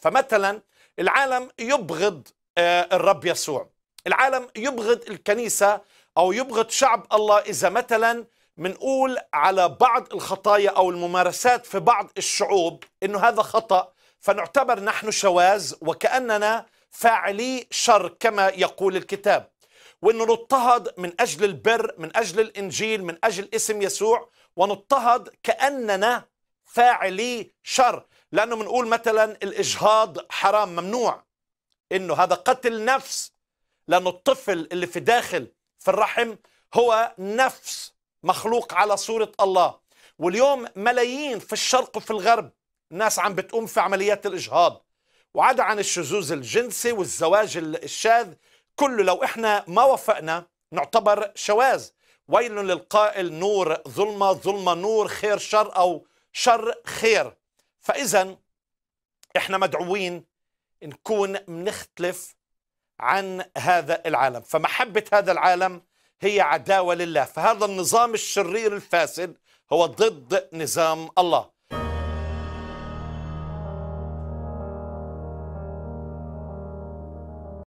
فمثلا العالم يبغض آه، الرب يسوع العالم يبغض الكنيسة أو يبغض شعب الله إذا مثلا منقول على بعض الخطايا أو الممارسات في بعض الشعوب إنه هذا خطأ فنعتبر نحن شواذ وكأننا فاعلي شر كما يقول الكتاب وأنه نضطهد من أجل البر من أجل الإنجيل من أجل اسم يسوع ونضطهد كأننا فاعلي شر لأنه بنقول مثلا الإجهاض حرام ممنوع إنه هذا قتل نفس لأنه الطفل اللي في داخل في الرحم هو نفس مخلوق على صورة الله واليوم ملايين في الشرق وفي الغرب ناس عم بتقوم في عمليات الإجهاض وعدا عن الشذوذ الجنسي والزواج الشاذ كله لو إحنا ما وفقنا نعتبر شواذ ويل للقائل نور ظلمة ظلمة نور خير شر أو شر خير فإذا إحنا مدعوين نكون منختلف عن هذا العالم فمحبة هذا العالم هي عداوة لله فهذا النظام الشرير الفاسد هو ضد نظام الله